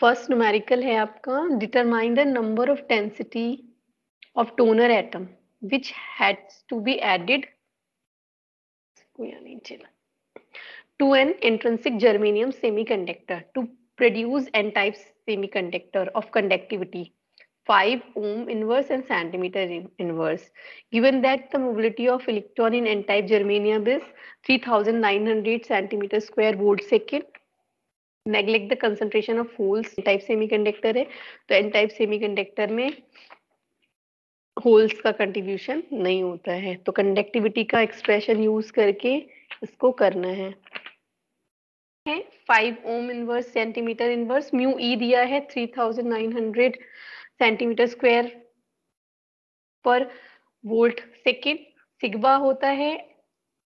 first numerical है आपका determine the number of density of donor atom which has to be added to an intrinsic germanium semiconductor to produce n type semiconductor of conductivity 5 ohm inverse and centimeter inverse given that the mobility of electron in n type germanium is 3900 centimeter square volt second neglect the concentration of holes type semiconductor है तो N type semiconductor में holes का contribution नहीं होता है तो conductivity का expression use करके इसको करना है five ohm inverse centimetre inverse mu E दिया है three thousand nine hundred centimetre square पर वोल्ट सेकेंड सिग्वा होता है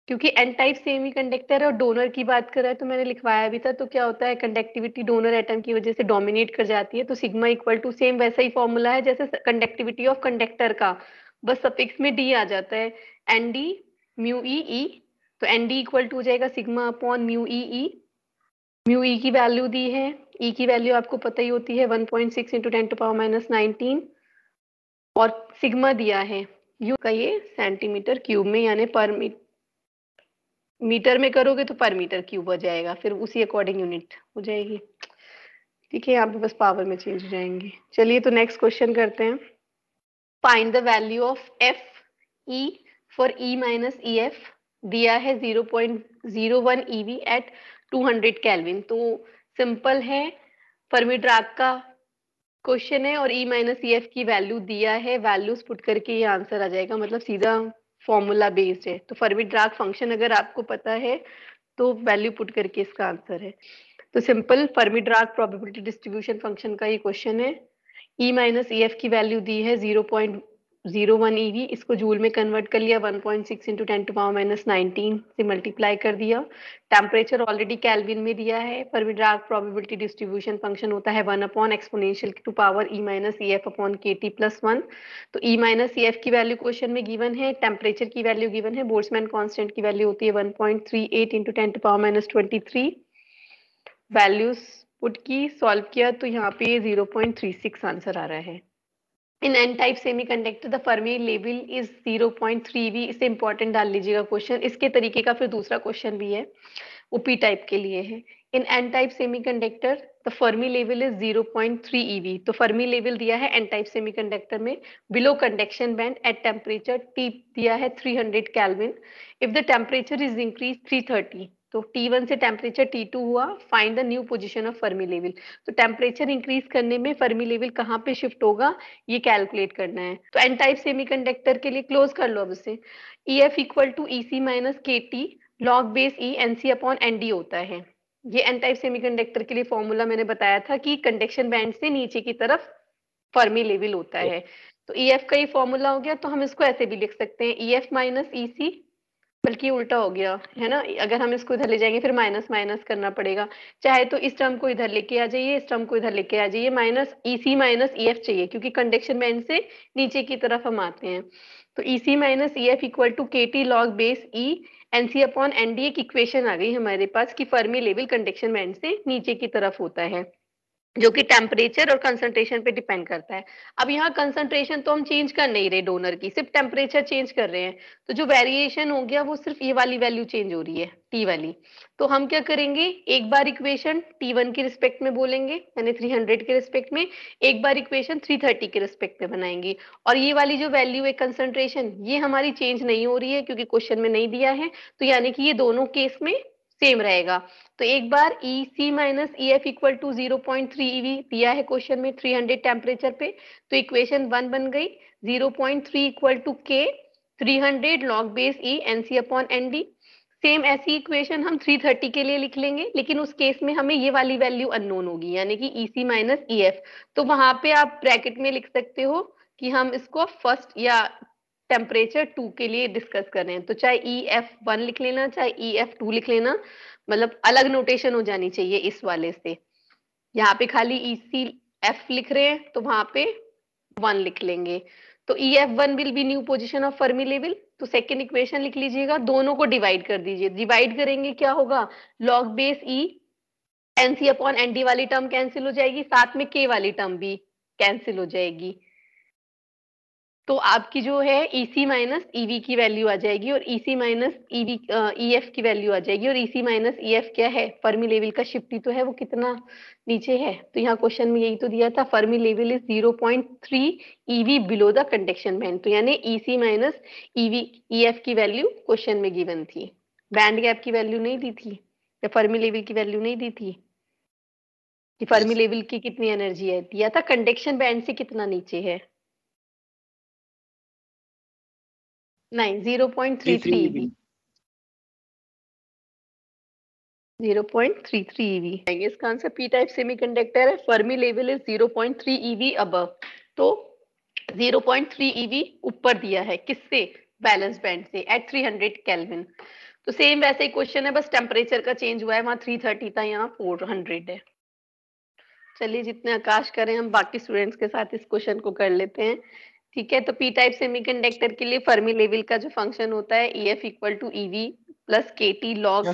क्योंकि एन टाइप सेमी कंडक्टर है और डोनर की बात कर रहा है तो मैंने लिखवाया भी था तो क्या होता है कंडक्टिविटी डोनर एटम की वजह से डोमिनेट कर जाती है तो सिग्मा इक्वल टू सेम वैसा ही फॉर्मूला है जैसे कंडक्टिविटी ऑफ कंडक्टर का बस सफिक्स में डी आ जाता है एन डी म्यू ई तो एन डी इक्वल टू हो जाएगा sigma upon mu E mu E की वैल्यू दी है ई e की वैल्यू आपको पता ही होती है one point six into ten to power minus nineteen और सिग्मा दिया है यू का ये सेंटीमीटर क्यूब में यानी पर मीटर में करोगे तो पर मीटर क्यूब हो जाएगा फिर उसी अकॉर्डिंग यूनिट हो जाएगी ठीक है यहाँ पे बस पावर में चेंज हो जाएंगे चलिए तो नेक्स्ट क्वेश्चन करते हैं find the value of F E for E minus E F दिया है zero point zero one E V at two hundred kelvin तो सिंपल है फर्मीड्राक का क्वेश्चन है और ई माइनस ई एफ की वैल्यू दिया है वैल्यूज पुट करके ये आंसर आ जाएगा मतलब सीधा फॉर्मूला बेस्ड है तो फर्मी ड्राग फंक्शन अगर आपको पता है तो वैल्यू पुट करके इसका आंसर है तो simple Fermi Dirac probability distribution function का ये क्वेश्चन है ई माइनस ई एफ की वैल्यू दी है zero point zero one eV e इसको जूल में कन्वर्ट कर लिया one point six into ten to power minus nineteen से मल्टीप्लाई कर दिया टेम्परेचर ऑलरेडी कैलविन में दिया है पर विड्राग प्रोबेबिलिटी डिस्ट्रीब्यूशन फंक्शन होता है one upon exponential to power E minus E F upon K T plus one तो ई माइनस ई एफ की वैल्यू क्वेश्चन में गिवन है टेम्परेचर की वैल्यू गिवन है बोर्ड्समैन कॉन्स्टेंट की वैल्यू होती है one point three eight into ten to power minus twenty three values put की सॉल्व किया तो यहाँ पे zero point three six answer आ रहा है in N type semi conductor the Fermi level is three V इसे इंपॉर्टेंट डाल लीजिएगा क्वेश्चन इसके तरीके का फिर दूसरा क्वेश्चन भी है पी टाइप के लिए है in N type semi conductor the Fermi level is zero point three E V तो फर्मी लेवल दिया है एन टाइप सेमी कंडक्टर में below conduction band at temperature T दिया है three hundred kelvin if the temperature is increase three thirty तो T1 से temperature T2 हुआ find the new position of Fermi level तो temperature increase करने में Fermi level कहाँ पे शिफ्ट होगा ये कैलकुलेट करना है तो एन टाइप सेमी कंडक्टर के लिए क्लोज कर लो अब उसे E F equal to E C minus K T log base E N C upon N D होता है ये एन टाइप सेमी कंडक्टर के लिए फॉर्मूला मैंने बताया था कि कंडक्शन बैंड से नीचे की तरफ फर्मी लेवल होता है तो ई e एफ का ये फॉर्मूला हो गया तो हम इसको ऐसे भी लिख सकते हैं ई एफ माइनस ई सी बल्कि उल्टा हो गया है ना अगर हम इसको इधर ले जाएंगे फिर माइनस माइनस करना पड़ेगा चाहे तो इस टर्म को इधर लेके आ जाइए इस टर्म को इधर लेके आ जाइए minus E e C minus E e F चाहिए क्योंकि कंडक्शन बैंड से नीचे की तरफ हम आते हैं तो E e C minus E F equal to K T log base E N C upon N D एक इक्वेशन आ गई हमारे पास की फर्मी लेवल कंडक्शन बैंड से नीचे की तरफ होता है जो कि टेम्परेचर और कंसंट्रेशन पे डिपेंड करता है अब यहाँ कंसंट्रेशन तो हम चेंज कर नहीं रहे डोनर की सिर्फ टेम्परेचर चेंज कर रहे हैं तो जो वेरिएशन हो गया वो सिर्फ ये वाली वैल्यू चेंज हो रही है टी वाली तो हम क्या करेंगे एक बार इक्वेशन टी वन के रिस्पेक्ट में बोलेंगे यानी थ्री हंड्रेड के रिस्पेक्ट में एक बार इक्वेशन थ्री थर्टी के रिस्पेक्ट में बनाएंगे और ये वाली जो वैल्यू है कंसंट्रेशन ये हमारी चेंज नहीं हो रही है क्योंकि क्वेश्चन में नहीं दिया है तो यानी कि ये दोनों केस में सेम रहेगा तो एक बार E C minus E F equal to zero point three eV दिया है क्वेश्चन में थ्री हंड्रेड टेम्परेचर पे तो इक्वेशन वन बन गई zero point three equal to K three hundred log base E N C upon N D same ऐसी equation हम 330 के लिए लिख लेंगे लेकिन उस केस में हमें ये वाली वैल्यू अननोन होगी यानी कि ई सी माइनस ई एफ तो वहां पे आप ब्रैकेट में लिख सकते हो कि हम इसको फर्स्ट या टेम्परेचर टू के लिए डिस्कस कर रहे हैं तो चाहे ई एफ वन लिख लेना चाहे ई एफ टू लिख लेना मतलब अलग नोटेशन हो जानी चाहिए इस वाले से यहाँ पे खाली ई सी एफ लिख रहे हैं तो वहां पे वन लिख लेंगे तो E F one will be new position of Fermi level तो सेकेंड इक्वेशन लिख लीजिएगा दोनों को डिवाइड कर दीजिए डिवाइड करेंगे क्या होगा log base E NC upon ND वाली टर्म कैंसिल हो जाएगी साथ में के वाली टर्म भी कैंसिल हो जाएगी तो आपकी जो है ईसी माइनस ईवी की वैल्यू आ जाएगी और EC minus EV E F की वैल्यू आ जाएगी और ईसी माइनस ई एफ क्या है फर्मी लेवल का शिफ्टी तो है वो कितना नीचे है तो यहाँ क्वेश्चन में यही तो दिया था Fermi level is zero point three eV below the conduction band तो यानी EC minus EV E F की वैल्यू क्वेश्चन में गिवन थी बैंड गैप की वैल्यू नहीं दी थी या फर्मी लेवल की वैल्यू नहीं दी थी कि फर्मी लेवल की कितनी एनर्जी है दिया था कंडक्शन बैंड से कितना नीचे है नहीं जीरो e e e इसका आंसर पी टाइप सेमीकंडक्टर है फर्मी लेवल इज अबव तो ऊपर दिया है किससे बैलेंस बैंड से एट हंड्रेड कैलविन तो सेम वैसे ही क्वेश्चन है बस टेम्परेचर का चेंज हुआ है वहां थ्री थर्टी था यहाँ फोर हंड्रेड है चलिए जितने आकाश करें हम बाकी स्टूडेंट्स के साथ इस क्वेश्चन को कर लेते हैं ठीक है तो पी टाइप सेमीकंडक्टर के लिए फर्मी लेवल का जो फंक्शन होता है E F equal to EV plus K T log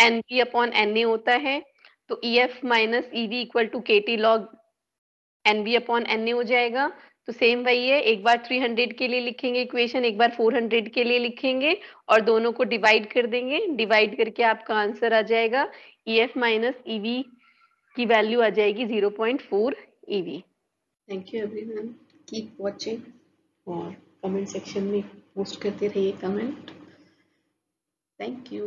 N P upon N A होता है तो E F minus EV equal to K T log N B upon N A हो जाएगा तो सेम वही है एक बार 300 के लिए लिखेंगे इक्वेशन एक बार 400 के लिए लिखेंगे और दोनों को डिवाइड कर देंगे डिवाइड करके आपका आंसर आ जाएगा ई एफ माइनस ईवी की वैल्यू आ जाएगी 0.4 eV thank you everyone keep watching और कमेंट सेक्शन में पोस्ट करते रहिए कमेंट थैंक यू